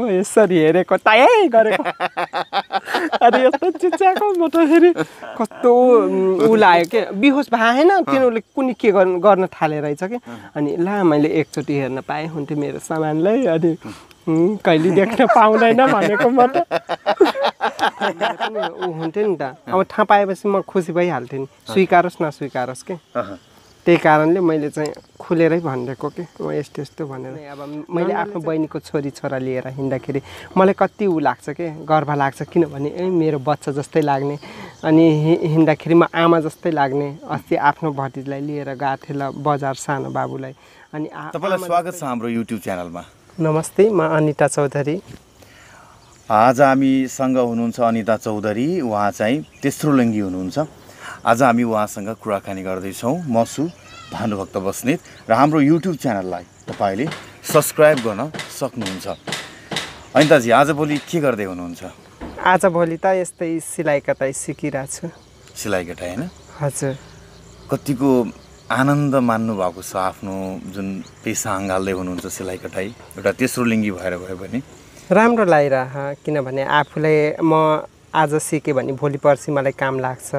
हो यसरी हेरेको टाइ गरेको अनि यस्तो चिच्याएको म त फेरि कस्तो ऊ लाग्यो के बिहोस भएन तिनीहरूले कुनै के गर्नु गर्न थाले रहेछ कि अनि ला मैले एकचोटि हेर्न पाएँ हुन्थ्यो मेरो सामानलाई अनि कहिले देख्न पाउँदैन भनेको म त ऊ हुन्थ्यो नि त अब थाहा पाएपछि म खुसी भइहाल्थेँ नि स्विकारोस् नस्विकारोस् के त्यही कारणले मैले चाहिँ खुलेरै भनिदिएको कि म यस्तो यस्तो भनेर अब मैले आफ्नो बहिनीको छोरी छोरा लिएर हिँड्दाखेरि मलाई कति ऊ लाग्छ के गर्व लाग्छ किनभने ए मेरो बच्चा जस्तै लाग्ने अनि हिँड्दाखेरि म आमा जस्तै लाग्ने अस्ति आफ्नो भतिजलाई लिएर गएको थिएँ ल बजार सानो बाबुलाई अनि तपाईँलाई स्वागत छ हाम्रो युट्युब च्यानलमा नमस्ते म अनिता चौधरी आज हामीसँग हुनुहुन्छ अनिता चौधरी उहाँ चाहिँ तेस्रो लिङ्गी हुनुहुन्छ आज हामी उहाँसँग कुराकानी गर्दैछौँ म छु भानुभक्त बस्नेत र हाम्रो युट्युब च्यानललाई तपाईँले सब्सक्राइब गर्न सक्नुहुन्छ अनिताजी आजभोलि के गर्दै हुनुहुन्छ आजभोलि त यस्तै सिलाइ कटाइ सिकिरहेको छु सिलाइ कटाइ होइन हजुर कतिको आनन्द मान्नु भएको छ आफ्नो जुन पेसा अँगाल्दै हुनुहुन्छ सिलाइ कटाइ एउटा तेस्रो लिङ्गी भएर भयो भने राम्रो लागिरह किनभने आफूले म आज सिकेँ भने भोलि पर्सि मलाई काम लाग्छ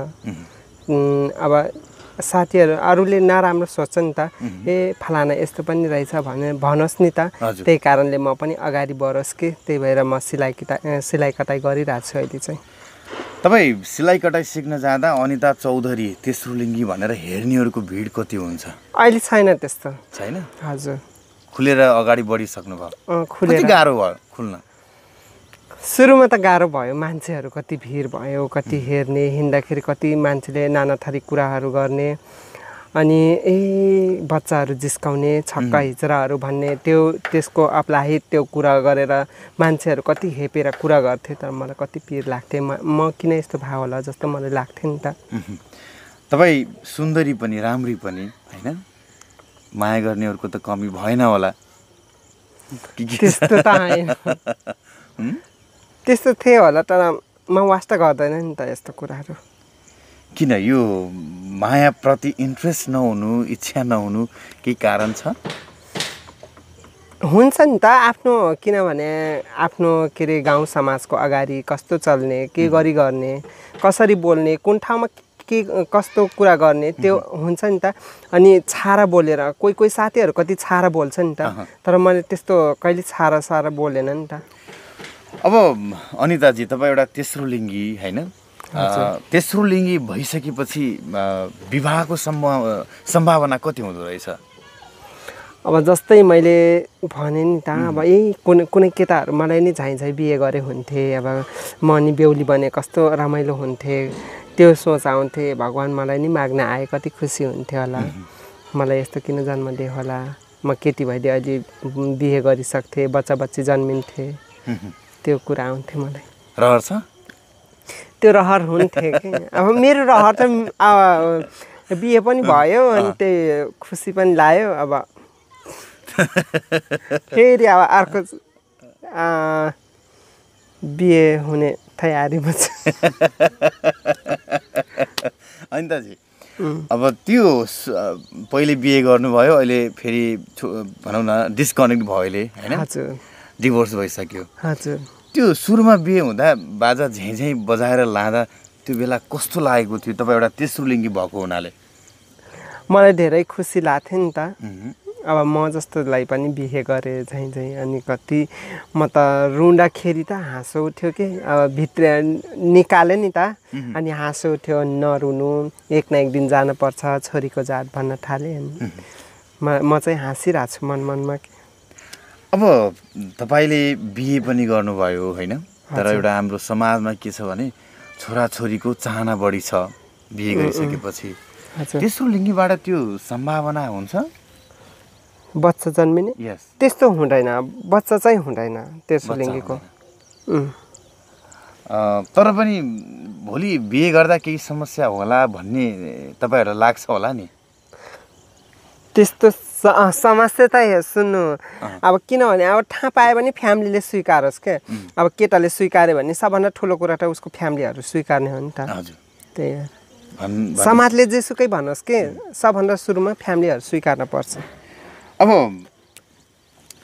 अब साथीहरू अरूले नराम्रो सोच्छ नि त ए फलाना यस्तो पनि रहेछ भने भनोस् नि त त्यही कारणले म पनि अगाडि बढोस् कि त्यही भएर म सिलाइ किता सिलाइ कटाइ गरिरहेको छु अहिले चाहिँ तपाईँ सिलाइ कटाइ सिक्न जाँदा अनिता चौधरी तेस्रो लिङ्गी भनेर हेर्नेहरूको भिड कति हुन्छ अहिले छैन त्यस्तो छैन हजुर खुलेर अगाडि बढिसक्नु भयो खुलेर गाह्रो भयो खुल्न सुरुमा त गाह्रो भयो मान्छेहरू कति भिड भयो कति हेर्ने हिँड्दाखेरि कति मान्छेले नानाथरी कुराहरू गर्ने अनि ए बच्चाहरू जिस्काउने छक्का हिजराहरू भन्ने त्यो त्यसको अप्लाहित त्यो कुरा गरेर मान्छेहरू कति हेपेर कुरा गर्थे तर मलाई कति पिर लाग्थ्यो म म किन यस्तो भाव होला जस्तो मलाई लाग्थ्यो नि त तपाईँ सुन्दरी पनि राम्री पनि होइन माया गर्नेहरूको त कमी भएन होला त्यस्तो त त्यस्तो थिएँ होला तर म वास्ता गर्दैन नि त यस्तो कुराहरू किन यो मायाप्रति इन्ट्रेस्ट नहुनु इच्छा नहुनु केही कारण छ हुन्छ नि त आफ्नो किनभने आफ्नो के अरे गाउँ समाजको अगाडि कस्तो चल्ने के गरी गर्ने कसरी बोल्ने कुन ठाउँमा के कस्तो कुरा गर्ने त्यो हुन्छ नि त अनि छारा बोलेर कोही कोही साथीहरू कति छारा बोल्छ नि त तर मैले त्यस्तो कहिले छारा सारा बोलेन नि त अब अनिताजी तपाईँ एउटा तेस्रो लिङ्गी होइन तेस्रो लिङ्गी भइसकेपछि विवाहको सम्भाव सम्भावना कति हुँदो रहेछ अब जस्तै मैले भने नि त अब यही कुनै कुनै केटाहरू मलाई नै झाइ झाइ बिहे गरे हुन्थे अब म नि बेहुली बने कस्तो रमाइलो हुन्थे त्यो सोच आउँथे भगवान् मलाई नि माग्न आए कति खुसी हुन्थ्यो होला मलाई यस्तो किन जन्म दिए होला म केटी भइदिए अहिले बिहे गरिसक्थेँ बच्चा बच्ची जन्मिन्थेँ त्यो कुरा आउँथ्यो मलाई रहर छ त्यो रहर हुन्थ्यो कि अब मेरो रहर त बिहे पनि भयो अनि त्यही खुसी पनि लाग्यो अब फेरि अब अर्को बिहे हुने तयारीमा छ दाजी अब त्यो पहिले बिहे गर्नुभयो अहिले फेरि भनौँ न डिस्कनेक्ट भयो अहिले होइन डिभोर्स भइसक्यो हजुर त्यो सुरुमा बिहे हुँदा बाजा झै बजाएर लाँदा त्यो बेला कस्तो लागेको थियो तपाईँ एउटा तेस्रो लिङ्गी भएको हुनाले मलाई धेरै खुसी लाग्थ्यो नि त अब म जस्तोलाई पनि बिहे गरेँ झैँ झैँ अनि कति म त रुँदाखेरि त हाँसो उठ्यो कि अब भित्र निकालेँ नि त अनि हाँसो उठ्यो नरुनु एक न एक दिन जानुपर्छ छोरीको जात भन्न थालेँ अनि म म चाहिँ हाँसिरहेको छु मनमनमा कि अब तपाईँले बिहे पनि गर्नुभयो होइन तर एउटा हाम्रो समाजमा के छ भने छोराछोरीको चाहना बढी छ बिहे गरिसकेपछि तेस्रो लिङ्गीबाट त्यो सम्भावना हुन्छ बच्चा जन्मिने त्यस्तो हुँदैन बच्चा चाहिँ हुँदैन तेस्रो लिङ्गीको तर पनि भोलि बिहे गर्दा केही समस्या होला भन्ने तपाईँहरूलाई लाग्छ होला नि त्यस्तो समस्या त सुन्नु अब किनभने अब थाहा पायो भने फ्यामिलीले स्वीकारोस् के अब केटाले स्वीकार्यो भने सबभन्दा ठुलो कुरा त उसको फ्यामिलीहरू स्वीकार्ने हो नि त त्यही हो समाजले जेसुकै भनोस् के सबभन्दा सुरुमा फ्यामिलीहरू स्वीकार्न पर्छ अब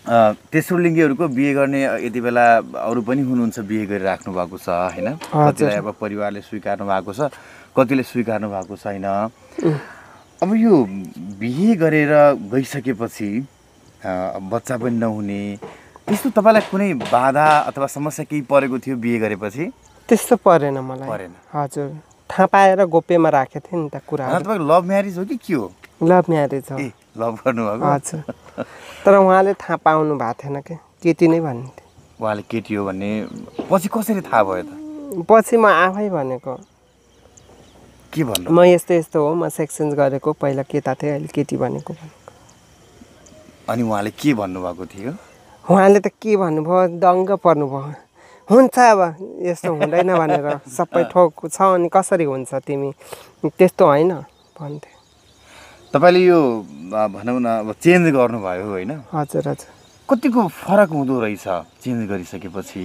तेस्रो लिङ्गीहरूको बिहे गर्ने यति बेला अरू पनि हुनुहुन्छ बिहे गरिराख्नु भएको छ होइन कतिलाई अब परिवारले स्वीकार्नु भएको छ कतिले स्वीकार्नु भएको छैन अब यो बिहे गरेर गइसकेपछि बच्चा पनि नहुने त्यस्तो तपाईँलाई कुनै बाधा अथवा समस्या केही परेको थियो बिहे गरेपछि त्यस्तो परेन मलाई परेन हजुर थाहा पाएर गोप्यमा राखेको थिएँ नि त कुरा तपाईँको लभ म्यारिज हो कि के हो लभ म्यारिज हो लभ गर्नुभएको हजुर तर उहाँले थाहा पाउनु भएको थिएन क्या केटी नै भन्नुहुन्थ्यो उहाँले केटी हो भन्ने पछि कसरी थाहा भयो त पछि म आफै भनेको के भन्नु म यस्तो यस्तो हो म चेन्ज गरेको पहिला केटा थिएँ अहिले केटी भनेको अनि उहाँले के भन्नुभएको थियो उहाँले त के भन्नुभयो दङ्ग पर्नुभयो हुन्छ अब यस्तो हुँदैन भनेर सबै ठोक छ अनि कसरी हुन्छ तिमी त्यस्तो होइन भन्थ्यो तपाईँले यो भनौँ न अब चेन्ज गर्नुभयो होइन हजुर हजुर कतिको फरक हुँदो रहेछ चेन्ज गरिसकेपछि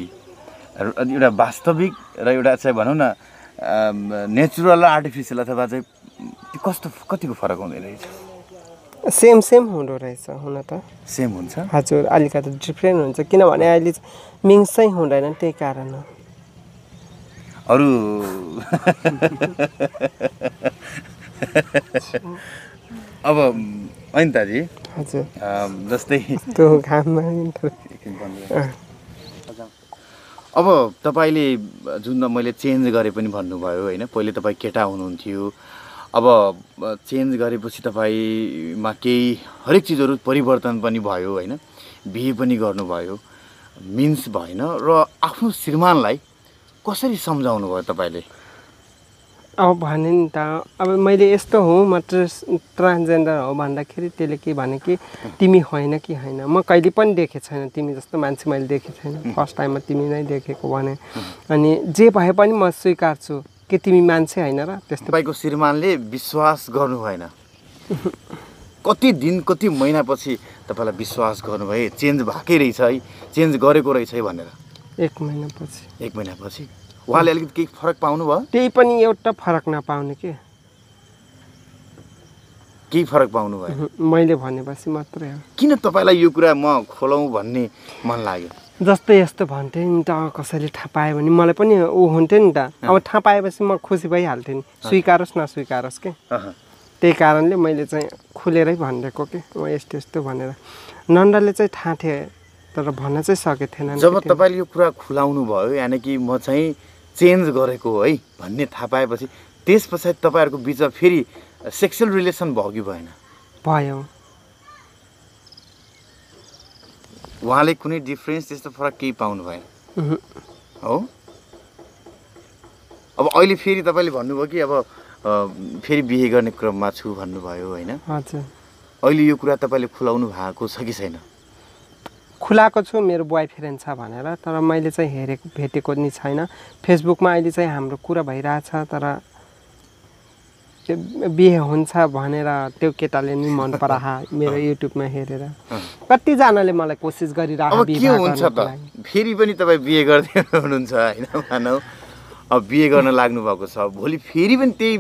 एउटा वास्तविक र एउटा चाहिँ भनौँ न नेचुरल र आर्टिफिसियल अथवा चाहिँ त्यो कस्तो कतिको फरक हुँदैन रहेछ सेम सेम हुँदो रहेछ हुन त सेम हुन्छ हजुर अलिकति डिफ्रेन्ट हुन्छ किनभने अहिले मिङ्सै हुँदैन त्यही कारण हो अरू अब दाजी हजुर जस्तै त्यो घाममा अब तपाईँले जुन मैले चेन्ज गरे पनि भन्नुभयो होइन पहिले तपाईँ केटा हुनुहुन्थ्यो अब चेन्ज गरेपछि तपाईँमा केही हरेक चिजहरू परिवर्तन पनि भयो होइन बिहे पनि गर्नुभयो मिन्स भएन र आफ्नो श्रीमानलाई कसरी सम्झाउनु भयो तपाईँले अब भने नि त अब मैले यस्तो हुँ म ट्रेस ट्रान्सजेन्डर हो भन्दाखेरि त्यसले के भने कि तिमी होइन कि होइन म कहिले पनि देखेको छैन तिमी जस्तो मान्छे मैले देखेको छैन फर्स्ट टाइममा तिमी नै देखेको भने अनि जे भए पनि म स्वीकार्छु कि तिमी मान्छे होइन र त्यस्तो तपाईँको श्रीमानले विश्वास गर्नु भएन कति दिन कति महिनापछि तपाईँलाई विश्वास गर्नुभयो चेन्ज भएकै रहेछ है चेन्ज गरेको रहेछ है भनेर एक महिनापछि एक महिनापछि उहाँले अलिकति केही फरक पाउनुभयो त्यही पनि एउटा फरक नपाउने के केही फरक पाउनु भयो मैले भनेपछि मात्रै हो किन तपाईँलाई यो कुरा म खोलाउँ भन्ने मन लाग्यो जस्तै यस्तो भन्थ्यो नि त कसैले थाहा पायो भने मलाई पनि ऊ हुन्थ्यो नि त अब थाहा पाएपछि म खुसी भइहाल्थेँ नि स्वीकारोस् नस्वीकारोस् के त्यही कारणले मैले चाहिँ खुलेरै भनिदिएको के म यस्तो यस्तो भनेर नन्दाले चाहिँ थाहा थिएँ तर भन्न चाहिँ सकेको थिएन जब तपाईँले यो कुरा खुलाउनु भयो यानि कि म चाहिँ चेन्ज गरेको है भन्ने थाहा पाएपछि त्यस पछाडि तपाईँहरूको बिचमा फेरि सेक्सुअल रिलेसन भयो कि भएन भयो उहाँले कुनै डिफ्रेन्स त्यस्तो फरक केही पाउनु भएन हो अब अहिले फेरि तपाईँले भन्नुभयो कि अब फेरि बिहे गर्ने क्रममा छु भन्नुभयो होइन अहिले यो कुरा तपाईँले खुलाउनु भएको छ कि छैन खुलाएको छु मेरो बोय फ्रेन्ड छ भनेर तर मैले चाहिँ हेरेको भेटेको नि छैन फेसबुकमा अहिले चाहिँ हाम्रो कुरा भइरहेछ तर त्यो बिहे हुन्छ भनेर त्यो केटाले नि मन पराहा मेरो युट्युबमा हेरेर कतिजनाले मलाई कोसिस गरिरहेको फेरि पनि तपाईँ बिहे गर्दै हुनुहुन्छ होइन मानौ अब बिहे गर्न लाग्नु भएको छ भोलि फेरि पनि त्यही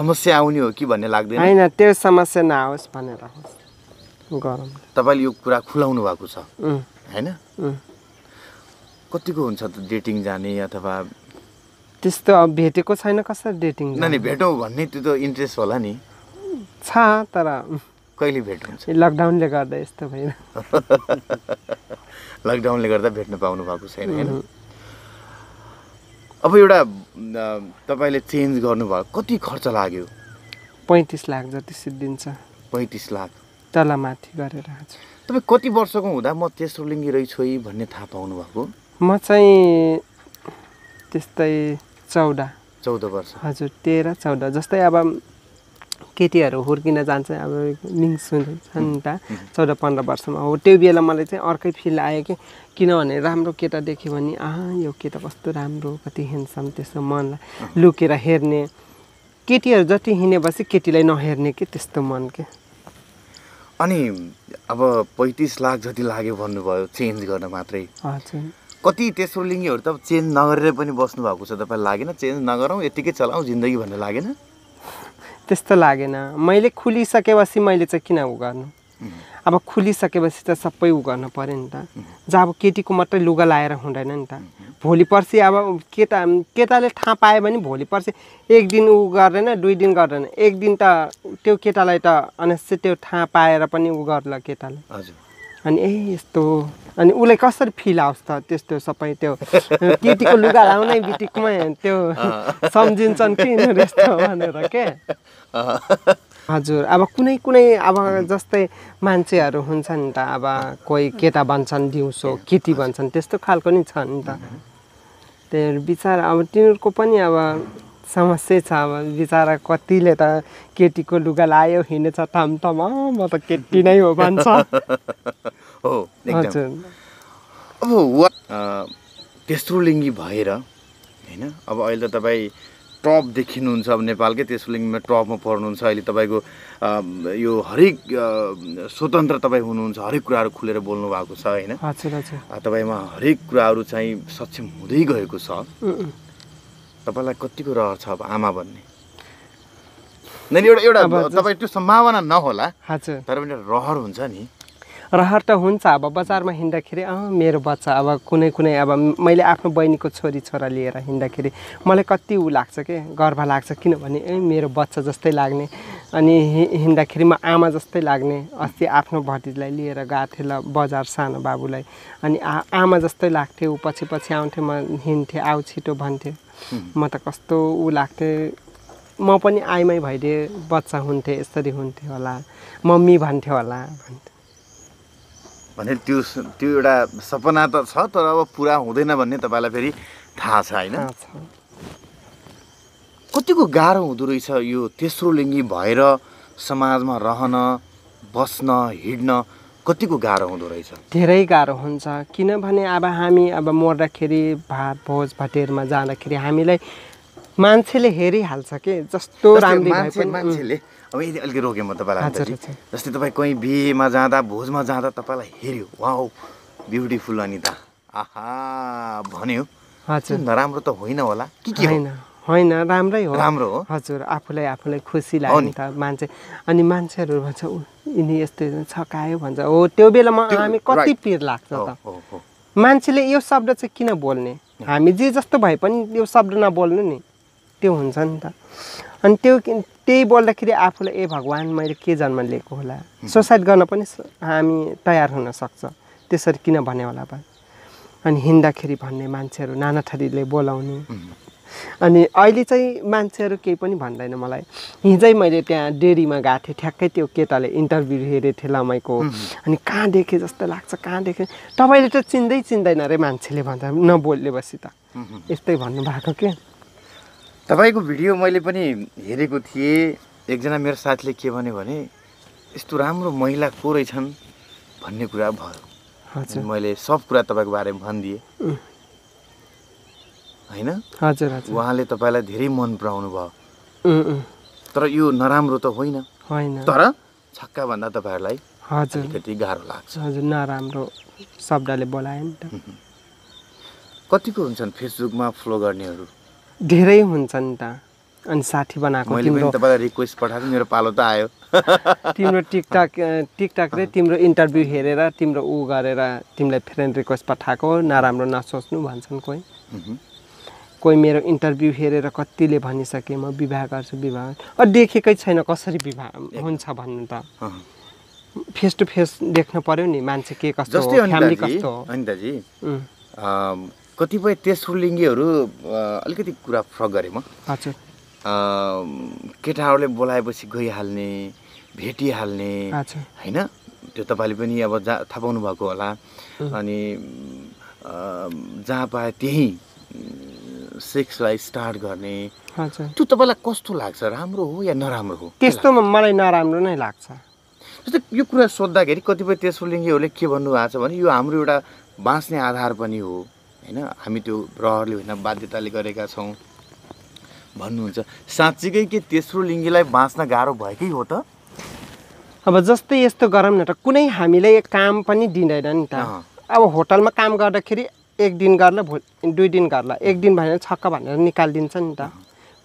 समस्या आउने हो कि भन्ने लाग्दैन होइन त्यो समस्या नआओस् भनेर होस् तपाईँले यो कुरा खुलाउनु भएको छ होइन कतिको हुन्छ त डेटिङ जाने अथवा त्यस्तो भेटेको छैन कसरी डेटिङ नानी भेटौँ भन्ने त्यो त इन्ट्रेस्ट होला नि छ तर कहिले भेट हुन्छ लकडाउनले गर्दा यस्तो भएन लकडाउनले गर्दा भेट्न पाउनु भएको छैन होइन अब एउटा तपाईँले चेन्ज गर्नुभयो कति खर्च लाग्यो पैँतिस लाख जति सिद्धिन्छ पैँतिस लाख तल माथि गरेर आज तपाईँ कति वर्षको हुँदा म तेस्रो लिङ्गी रहेछु भन्ने थाहा पाउनु भएको म चाहिँ त्यस्तै चौध चौध वर्ष हजुर तेह्र चौध जस्तै अब केटीहरू हुर्किन जान्छ अब लिङ्स छन् त चौध पन्ध्र वर्षमा हो त्यो बेला मलाई चाहिँ अर्कै फिल आयो कि किनभने राम्रो केटा देख्यो भने आ यो केटा कस्तो राम्रो कति हिँड्छन् त्यस्तो मनलाई लुकेर हेर्ने केटीहरू जति हिँडेपछि केटीलाई नहेर्ने के त्यस्तो मन के अनि अब पैँतिस लाख जति लाग्यो भन्नुभयो चेन्ज गर्न मात्रै कति तेस्रो लिङ्गीहरू त चेन्ज नगरेर पनि बस्नु भएको छ तपाईँलाई लागेन चेन्ज नगरौँ यत्तिकै चलाउँ जिन्दगी भन्ने लागेन त्यस्तो लागेन मैले खुलिसकेपछि मैले चाहिँ किन ऊ गर्नु अब खुलिसकेपछि त सबै उ गर्नु पऱ्यो नि त जहाँ अब केटीको मात्रै लुगा लाएर हुँदैन नि त भोलि पर्सि अब केटा केटाले थाहा पायो भने भोलि पर्सि एक दिन ऊ गर्दैन दुई दिन गर्दैन एक दिन त त्यो केटालाई त अनस्य त्यो थाहा पाएर पनि ऊ गर्ला केटाले अनि ए यस्तो अनि उसलाई कसरी फिल आओस् त त्यस्तो सबै त्यो केटीको लुगा लाउने बित्तिकोमा त्यो सम्झिन्छन् कि भनेर के हजुर अब कुनै कुनै अब जस्तै मान्छेहरू हुन्छ नि त अब कोही केटा भन्छन् दिउँसो केटी भन्छन् त्यस्तो खालको नि छ नि त त्यही विचार अब तिनीहरूको पनि अब समस्या छ अब बिचरा कतिले त केटीको लुगा लायो हिँडेछ थामथाम म त केटी नै हो भन्छ हजुर अब त्यस्तो लिङ्गी भएर होइन अब अहिले त तपाईँ टप देखिनुहुन्छ अब नेपालकै तेस्रो लिङ्गमा टपमा पर्नुहुन्छ अहिले तपाईँको यो हरेक स्वतन्त्र तपाईँ हुनुहुन्छ हरेक कुराहरू खुलेर बोल्नु भएको छ होइन तपाईँमा हरेक कुराहरू चाहिँ सक्षम हुँदै गएको छ तपाईँलाई कतिको रहर छ अब आमा भन्ने एउटा एउटा तपाईँ त्यो सम्भावना नहोला तर पनि रहर हुन्छ नि रहर त हुन्छ अब बजारमा हिँड्दाखेरि अँ मेरो बच्चा अब कुनै कुनै अब मैले आफ्नो बहिनीको छोरी छोरा लिएर हिँड्दाखेरि मलाई कति ऊ लाग्छ के गर्व लाग्छ किनभने ए मेरो बच्चा जस्तै लाग्ने अनि हिँड्दाखेरि म आमा जस्तै लाग्ने अस्ति आफ्नो भतिजलाई लिएर गएको थिएँ ल बजार सानो बाबुलाई अनि आ आमा जस्तै लाग्थ्यो ऊ पछि पछि आउँथेँ म हिँड्थेँ आउ छिटो भन्थेँ म त कस्तो ऊ लाग्थेँ म पनि आइमै भइदिएँ बच्चा हुन्थेँ यसरी हुन्थ्यो होला मम्मी भन्थ्यो होला भन्थ्यो भने त्यो त्यो एउटा सपना त छ तर अब पुरा हुँदैन भन्ने तपाईँलाई फेरि थाहा छ होइन कतिको गाह्रो हुँदो रहेछ यो तेस्रो लिङ्गी भएर समाजमा रहन बस्न हिँड्न कतिको गाह्रो हुँदो रहेछ धेरै गाह्रो हुन्छ किनभने अब हामी अब मर्दाखेरि भात भोज भटेरमा जाँदाखेरि हामीलाई मान्छेले हेरिहाल्छ कि जस्तो राम्रो मान्छेले अब यदि अलिक रोकेँ म तपाईँलाई जस्तै तपाईँ कहीँ बिहेमा जाँदा भोजमा जाँदा तपाईँलाई हेऱ्यो वाउ ब्युटिफुल अनिता आहा भन्यो राम्रो त होइन होला के के होइन होइन राम्रै हो राम्रो हो हजुर आफूलाई आफूलाई खुसी लाग्यो नि त मान्छे अनि मान्छेहरू भन्छ यिनी यस्तो छकायो भन्छ हो त्यो बेलामा हामी कति पिर लाग्छ त मान्छेले यो शब्द चाहिँ किन बोल्ने हामी जे जस्तो भए पनि यो शब्द नबोल्नु नि त्यो हुन्छ नि त अनि त्यो त्यही बोल्दाखेरि आफूलाई ए भगवान् मैले के जन्म लिएको होला सुसाइड गर्न पनि हामी तयार हुनसक्छ त्यसरी किन भन्यो होला बा अनि हिँड्दाखेरि भन्ने मान्छेहरू नानाथरीले बोलाउने अनि अहिले चाहिँ मान्छेहरू केही पनि भन्दैन मलाई हिजै मैले त्यहाँ डेरीमा गएको थिएँ ठ्याक्कै त्यो केटाले इन्टरभ्यू हेरेको थिएँ लमाईको अनि कहाँ देखेँ जस्तो लाग्छ कहाँ देखेँ तपाईँले त चिन्दै चिन्दैन अरे मान्छेले भन्दा नबोलेपछि त यस्तै भन्नुभएको के तपाईँको भिडियो मैले पनि हेरेको थिएँ एकजना मेरो साथीले के भन्यो भने यस्तो राम्रो महिला को रहेछन् भन्ने कुरा भयो मैले सब कुरा तपाईँको बारेमा भनिदिएँ होइन उहाँले तपाईँलाई धेरै मन पराउनु भयो तर यो नराम्रो त होइन तर छक्का छक्काभन्दा तपाईँहरूलाई अलिकति गाह्रो लाग्छ हजुर नराम्रो शब्दले बोलायो नि त कतिको हुन्छन् फेसबुकमा फलो गर्नेहरू धेरै हुन्छन् त अनि साथी बनाएको तिम्रो रिक्वेस्ट पठाएको मेरो पालो त आयो तिम्रो टिकटक रे तिम्रो इन्टरभ्यू हेरेर तिम्रो ऊ गरेर तिमीलाई फ्रेन्ड रिक्वेस्ट पठाएको नराम्रो नसोच्नु भन्छन् कोही कोही मेरो इन्टरभ्यू हेरेर कतिले भनिसके म विवाह गर्छु विवाह देखेकै छैन कसरी विवाह हुन्छ भन्नु त फेस टु फेस देख्नु पर्यो नि मान्छे के कस्तो हो फ्यामिली कस्तो हो कतिपय तेस्रोलिङ्गीहरू अलिकति कुरा फरक गरेँ म केटाहरूले बोलाएपछि गइहाल्ने भेटिहाल्ने होइन त्यो तपाईँले पनि अब जहाँ थाहा पाउनु भएको होला अनि जहाँ पाए त्यहीँ सेक्सलाई स्टार्ट गर्ने त्यो तपाईँलाई कस्तो लाग्छ राम्रो हो या नराम्रो हो त्यस्तो मलाई नराम्रो नै लाग्छ जस्तै यो कुरा सोद्धाखेरि कतिपय तेस्रो लिङ्गीहरूले के भन्नुभएको छ भने यो हाम्रो एउटा बाँच्ने आधार पनि हो होइन हामी त्यो रहरले होइन बाध्यताले गरेका छौँ भन्नुहुन्छ साँच्चीकै के तेस्रो लिङ्गीलाई बाँच्न गाह्रो भएकै हो त अब जस्तै यस्तो गरौँ न त कुनै हामीलाई काम पनि दिँदैन नि त अब होटलमा काम गर्दाखेरि एक दिन गर्ला भो दुई दिन गर्ला एक दिन भनेर छक्क भनेर निकालिदिन्छ नि त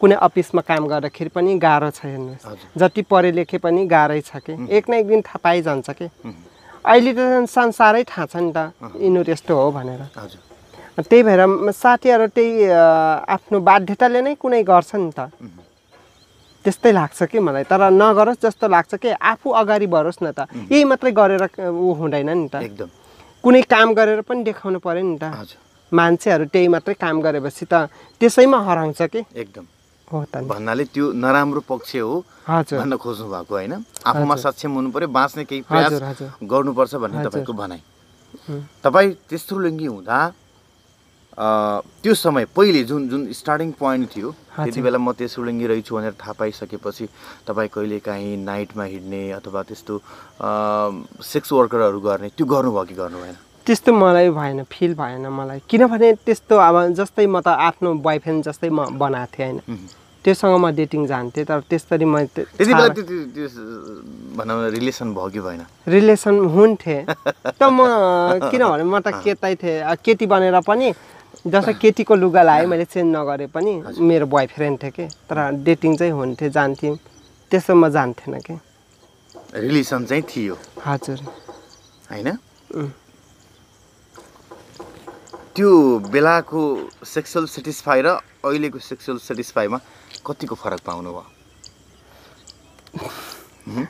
कुनै अफिसमा काम गर्दाखेरि पनि गाह्रो छ हेर्नुहोस् जति पढे लेखे पनि गाह्रै छ कि एक न एक दिन थाहा पाइजान्छ कि अहिले त संसारै थाहा छ नि त यिनीहरू यस्तो हो भनेर हजुर त्यही भएर साथीहरू त्यही आफ्नो बाध्यताले नै कुनै गर्छ नि त त्यस्तै लाग्छ कि मलाई तर नगरोस् जस्तो लाग्छ कि आफू अगाडि बढोस् न त यही मात्रै गरेर ऊ हुँदैन नि त एकदम कुनै काम गरेर पनि देखाउनु पऱ्यो नि त मान्छेहरू त्यही मात्रै काम गरेपछि त त्यसैमा हराउँछ कि एकदम हो त भन्नाले त्यो नराम्रो पक्ष हो हजुर भन्न खोज्नु भएको होइन आफूमा सक्षम हुनु पर्यो बाँच्ने केही प्रयास गर्नुपर्छ भन्ने तपाईँको भनाइ तपाईँ तेस्रो लिङ्गी हुँदा त्यो समय पहिले जुन जुन स्टार्टिङ पोइन्ट थियो त्यति बेला म त्यो सुलुङ्गी रहेछु भनेर थाहा पाइसकेपछि तपाईँ कहिले काहीँ नाइटमा हिँड्ने अथवा त्यस्तो सेक्स वर्करहरू गर्ने त्यो गर्नुभयो कि गर्नु भएन त्यस्तो मलाई भएन फिल भएन मलाई किनभने त्यस्तो अब जस्तै म त आफ्नो बोयफ्रेन्ड जस्तै म बनाएको थिएँ होइन त्योसँग म डेटिङ जान्थेँ तर त्यसरी म रिलेसन भयो कि भएन रिलेसन हुन्थेँ त म किनभने म त केतै थिएँ केटी बनेर पनि जस्तो केटीको लुगा लगाएँ मैले चेन्ज नगरे पनि मेरो बोय फ्रेन्ड थियो कि तर डेटिङ चाहिँ हुन्थ्यो जान्थ्यौँ त्यसो म जान्थेन कि रिलेसन चाहिँ थियो हजुर होइन त्यो बेलाको सेक्सुअल सेटिस्फाई र अहिलेको सेक्सुअल सेटिस्फाईमा कतिको फरक पाउनुभयो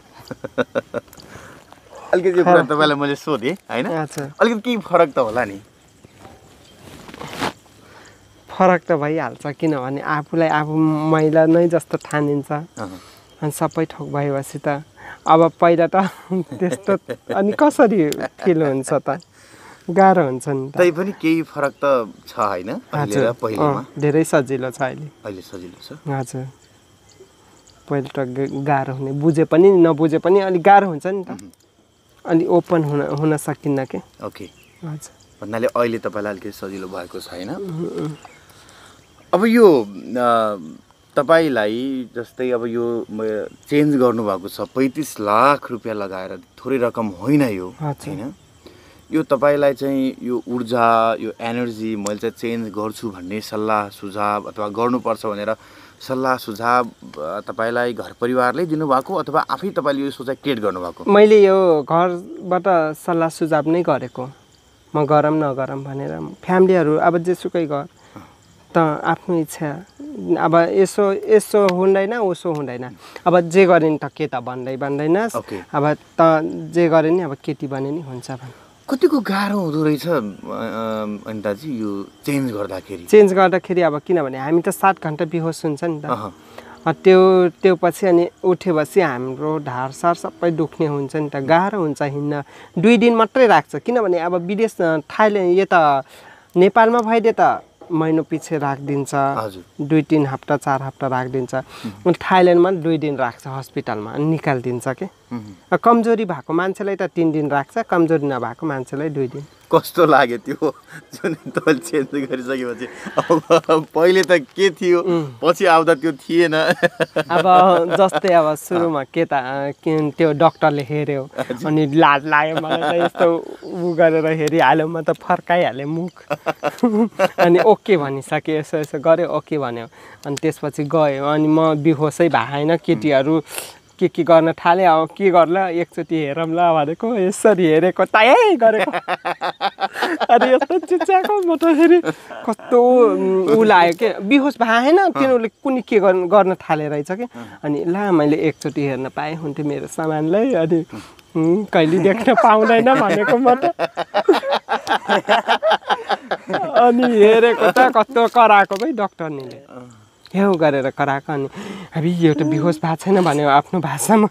अलिकति तपाईँलाई मैले सोधेँ होइन अलिकति केही फरक त होला नि फरक त भइहाल्छ किनभने आफूलाई आफू मैला नै जस्तो ठानिन्छ अनि सबै ठोक भएपछि त अब पहिला त त्यस्तो अनि कसरी फिल हुन्छ त गाह्रो हुन्छ नि तै पनि केही फरक त छ होइन धेरै सजिलो छ अहिले अहिले सजिलो छ हजुर पहिला त गाह्रो हुने बुझे पनि नबुझे पनि अलिक गाह्रो हुन्छ नि त अलि ओपन हुन हुन सकिन्न के ओके हजुर भन्नाले अहिले तपाईँलाई अलिकति सजिलो भएको छैन अब यो तपाईँलाई जस्तै अब यो चेन्ज गर्नुभएको छ पैँतिस लाख रुपियाँ लगाएर थोरै रकम होइन यो होइन यो तपाईँलाई चाहिँ यो ऊर्जा यो एनर्जी मैले चाहिँ चेन्ज गर्छु भन्ने सल्लाह सुझाव अथवा गर्नुपर्छ भनेर सल्लाह सुझाव तपाईँलाई घर परिवारले दिनुभएको अथवा आफै तपाईँले यो सोचाइ क्रिएट गर्नुभएको मैले यो घरबाट सल्लाह सुझाव नै गरेको म गरम नगरम भनेर फ्यामिलीहरू अब जेसुकै घर त आफ्नो इच्छा अब यसो यसो हुँदैन उसो हुँदैन अब जे गरे नि त केटा भन्दै भन्दैन अब त जे गरे नि अब केटी बने नि हुन्छ भने कतिको गाह्रो हुँदो रहेछ अनिताजी यो चेन्ज गर्दाखेरि चेन्ज गर्दाखेरि अब किनभने हामी त सात घन्टा बिहोस हुन्छ नि त त्यो त्यो पछि अनि उठेपछि हाम्रो ढाडसार सबै दुख्ने हुन्छ नि त गाह्रो हुन्छ हिँड्न दुई दिन मात्रै राख्छ किनभने अब विदेश थाइल्यान्ड यता नेपालमा भइदिए त महिनो पछि राखिदिन्छ दुई तिन हप्ता चार हप्ता राखिदिन्छ थाइल्यान्डमा दुई दिन राख्छ हस्पिटलमा अनि निकालिदिन्छ कि कमजोरी भएको मान्छेलाई त तिन दिन राख्छ कमजोरी नभएको मान्छेलाई दुई दिन कस्तो लाग्यो त्यो जुन तल चेन्ज गरिसकेपछि अब पहिले त के थियो पछि आउँदा त्यो थिएन अब जस्तै अब सुरुमा के त त्यो डक्टरले हेऱ्यो अनि लाज लाग्यो मलाई यस्तो उ गरेर हेरिहाल्यो म त फर्काइहालेँ मुख अनि ओके भनिसकेँ यसो यसो गऱ्यो ओके भन्यो अनि त्यसपछि गयो अनि म बिहोसै भएको होइन केटीहरू के के गर्न थाले अब के गर्ला एकचोटि हेरौँ ल भनेको यसरी हेरेको त तायै गरेको अरे यस्तो चिच्याएको म त फेरि कस्तो ऊ लाग्यो के बिहोस भएन तिनीहरूले कुनै के गर्नु गर्न थाले रहेछ कि अनि ला मैले एकचोटि हेर्न पाएँ हुन्थ्यो मेरो सामानलाई अनि कहिले देख्न पाउँदैन भनेको म त अनि हेरेको त कस्तो कराएको डक्टर निले ख्याउ गरेर कराएको अनि हामी यो त बिहोस भएको छैन भन्यो आफ्नो भाषामा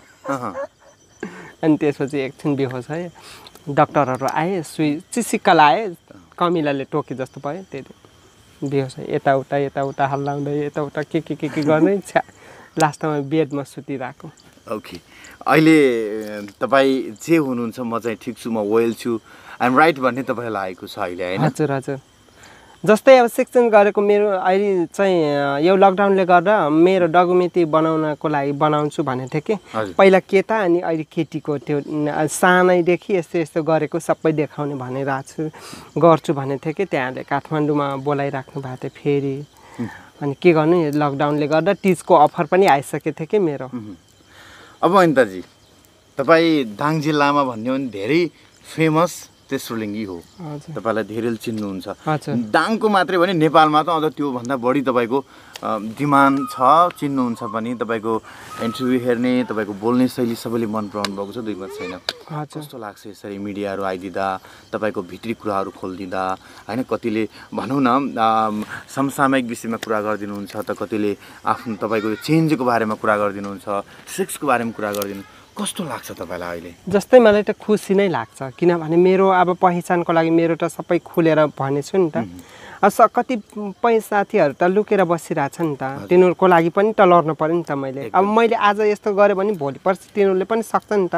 अनि त्यसपछि एकछिन बेहोस है डक्टरहरू आए सुई चिसिक्का लाए कमिलाले टोके जस्तो भयो त्यति बिहोस यताउता यताउता हल्लाउँदै यताउता के के के के गर्दै छ्या लास्टमा बेडमा सुतिरहेको ओके अहिले तपाईँ जे हुनुहुन्छ म चाहिँ ठिक छु म वेल छु आइएम राइट भन्ने तपाईँलाई लागेको छ अहिले होइन हजुर हजुर जस्तै अब सेक्सन गरेको मेरो अहिले चाहिँ यो लकडाउनले गर्दा मेरो डकुमेन्ट बनाउनको लागि बनाउँछु भनेको थिएँ कि पहिला केटा अनि अहिले केटीको त्यो सानैदेखि यस्तो यस्तो गरेको सबै देखाउने भनिरहेको छु गर्छु भनेको थिएँ कि त्यहाँले काठमाडौँमा बोलाइराख्नु भएको थियो फेरि अनि के गर्नु लकडाउनले गर्दा टिचको अफर पनि आइसकेको थियो कि मेरो अब अनिताजी तपाईँ दाङ जिल्लामा भन्यो भने धेरै फेमस तेस्रो लिङ्गी हो तपाईँलाई धेरैले चिन्नुहुन्छ दाङको मात्रै भने नेपालमा त अझ त्योभन्दा बढी तपाईँको डिमान्ड छ चिन्नुहुन्छ पनि तपाईँको इन्टरभ्यू हेर्ने तपाईँको बोल्ने शैली सबैले मन पराउनु भएको छ दुई मत छैन कस्तो लाग्छ यसरी मिडियाहरू आइदिँदा तपाईँको भित्री कुराहरू खोलिदिँदा होइन कतिले भनौँ न समसामयिक विषयमा कुरा गरिदिनुहुन्छ त कतिले आफ्नो तपाईँको चेन्जको बारेमा कुरा गरिदिनुहुन्छ सेक्सको बारेमा कुरा गरिदिनु कस्तो लाग्छ तपाईँलाई अहिले जस्तै मलाई त खुसी नै लाग्छ किनभने मेरो अब पहिचानको लागि मेरो त सबै खुलेर भनेछु नि त स कतिपय साथीहरू त लुकेर बसिरहेछ नि त तिनीहरूको लागि पनि त लड्नु पऱ्यो नि त मैले अब मैले आज यस्तो गरेँ भने भोलि पर्सि तिनीहरूले पनि सक्छ नि त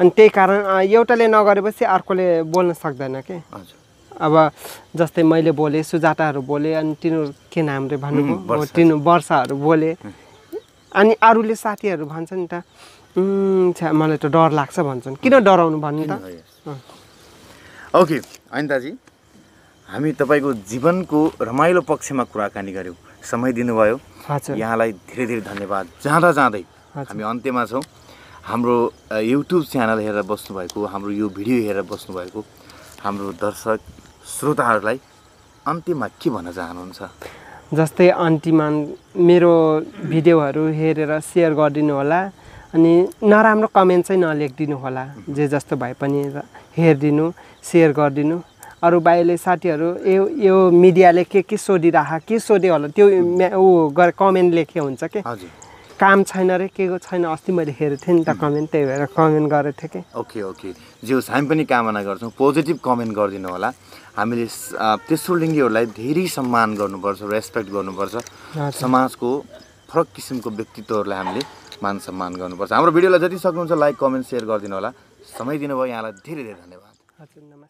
अनि त्यही कारण एउटाले नगरेपछि अर्कोले बोल्न सक्दैन के अब जस्तै मैले बोलेँ सुजाताहरू बोलेँ अनि तिनीहरू के नामले रे भन्नुभयो तिनीहरू वर्षाहरू बोलेँ अनि अरूले साथीहरू भन्छ नि त मलाई त डर लाग्छ भन्छन् किन डराउनु भन्नु त ओके दाजी हामी तपाईँको जीवनको रमाइलो पक्षमा कुराकानी गऱ्यौँ समय दिनुभयो यहाँलाई धेरै धेरै धन्यवाद जाँदा जाँदै हामी अन्त्यमा छौँ हाम्रो युट्युब च्यानल हेरेर बस्नुभएको हाम्रो यो भिडियो हेरेर बस्नुभएको हाम्रो दर्शक श्रोताहरूलाई अन्त्यमा के भन्न चाहनुहुन्छ जस्तै अन्तिमा मेरो भिडियोहरू हेरेर सेयर गरिदिनु होला अनि नराम्रो कमेन्ट चाहिँ नलेखिदिनु होला जे जस्तो भए पनि हेरिदिनु सेयर गरिदिनु अरू भाइले साथीहरू ए यो मिडियाले के के सोधिरह के सोध्यो होला त्यो ऊ गर कमेन्ट लेखे हुन्छ के काम छैन रे के को छैन अस्ति मैले हेरेको थिएँ नि त कमेन्ट त्यही भएर कमेन्ट गरेको थिएँ कि ओके ओके जे होस् हामी पनि कामना गर्छौँ पोजिटिभ कमेन्ट गरिदिनु होला हामीले तेस्रो लिङ्गीहरूलाई धेरै सम्मान गर्नुपर्छ रेस्पेक्ट गर्नुपर्छ समाजको फरक किसिमको व्यक्तित्वहरूलाई हामीले मान सम्मान गर्नुपर्छ हाम्रो भिडियोलाई जति सक्नुहुन्छ लाइक कमेन्ट सेयर गरिदिनु होला समय दिनुभयो यहाँलाई धेरै धेरै धन्यवाद